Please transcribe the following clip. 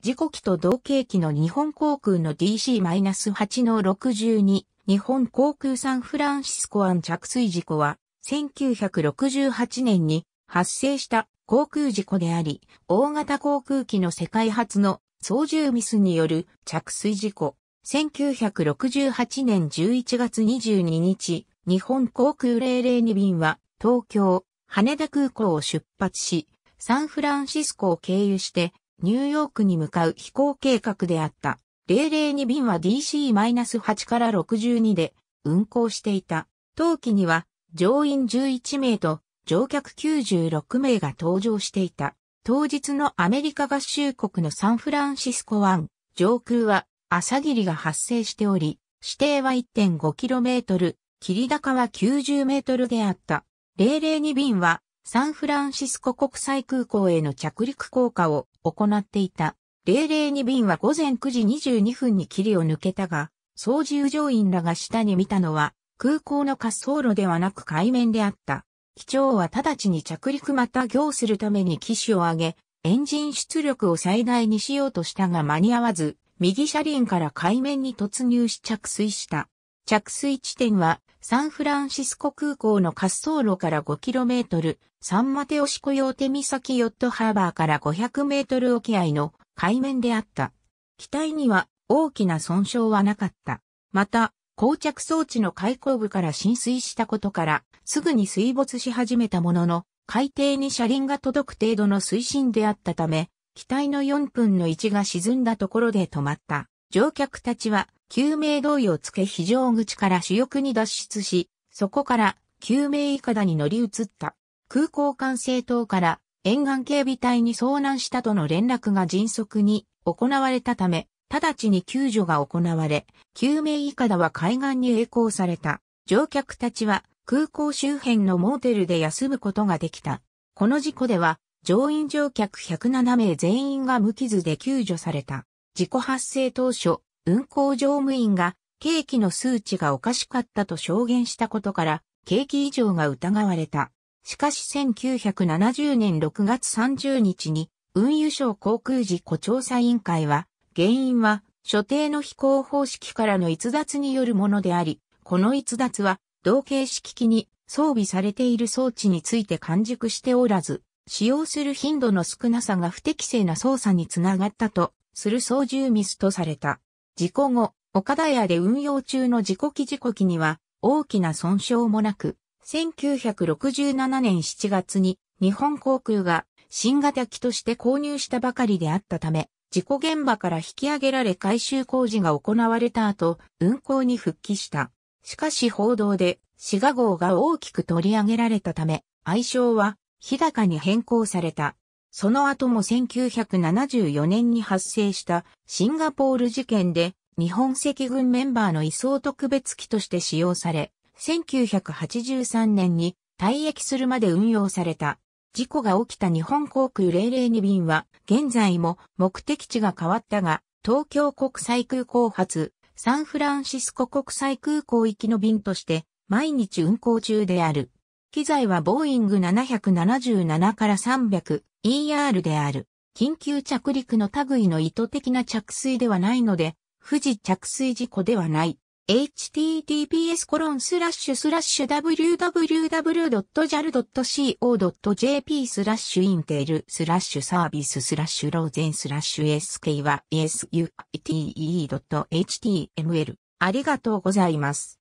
事故機と同型機の日本航空の DC-8 の62、日本航空サンフランシスコ湾着水事故は、1968年に発生した航空事故であり、大型航空機の世界初の操縦ミスによる着水事故。1968年11月22日、日本航空002便は、東京、羽田空港を出発し、サンフランシスコを経由して、ニューヨークに向かう飛行計画であった。002便は DC-8 から62で運航していた。当機には乗員11名と乗客96名が搭乗していた。当日のアメリカ合衆国のサンフランシスコ湾上空は朝霧が発生しており、指定は 1.5km、霧高は 90m であった。002便はサンフランシスコ国際空港への着陸効果を行っていた。002便は午前9時22分に霧を抜けたが、操縦乗員らが下に見たのは、空港の滑走路ではなく海面であった。機長は直ちに着陸また行するために機種を上げ、エンジン出力を最大にしようとしたが間に合わず、右車輪から海面に突入し着水した。着水地点はサンフランシスコ空港の滑走路から 5km、サンマテオシコヨーテ岬ヨットハーバーから 500m 沖合の海面であった。機体には大きな損傷はなかった。また、膠着装置の開口部から浸水したことから、すぐに水没し始めたものの、海底に車輪が届く程度の水深であったため、機体の4分の1が沈んだところで止まった。乗客たちは救命胴衣をつけ非常口から主翼に脱出し、そこから救命いかだに乗り移った。空港管制塔から沿岸警備隊に遭難したとの連絡が迅速に行われたため、直ちに救助が行われ、救命いかだは海岸に栄光された。乗客たちは空港周辺のモーテルで休むことができた。この事故では、乗員乗客107名全員が無傷で救助された。事故発生当初、運行乗務員が、ケーキの数値がおかしかったと証言したことから、景気異常が疑われた。しかし1970年6月30日に、運輸省航空事故調査委員会は、原因は、所定の飛行方式からの逸脱によるものであり、この逸脱は、同型式機に装備されている装置について完熟しておらず、使用する頻度の少なさが不適正な操作につながったと、する操縦ミスとされた。事故後、岡田屋で運用中の事故機事故機には大きな損傷もなく、1967年7月に日本航空が新型機として購入したばかりであったため、事故現場から引き上げられ改修工事が行われた後、運航に復帰した。しかし報道で、滋賀号が大きく取り上げられたため、愛称は日高に変更された。その後も1974年に発生したシンガポール事件で日本赤軍メンバーの移送特別機として使用され、1983年に退役するまで運用された。事故が起きた日本航空002便は、現在も目的地が変わったが、東京国際空港発、サンフランシスコ国際空港行きの便として、毎日運航中である。機材はボーイング777から 300ER である。緊急着陸の類の意図的な着水ではないので、富士着水事故ではない。https コロンスラッシュスラッシュ www.jal.co.jp スラッシュインテールスラッシュサービススラッシュローゼンスラッシュ sk は suite.html ありがとうございます。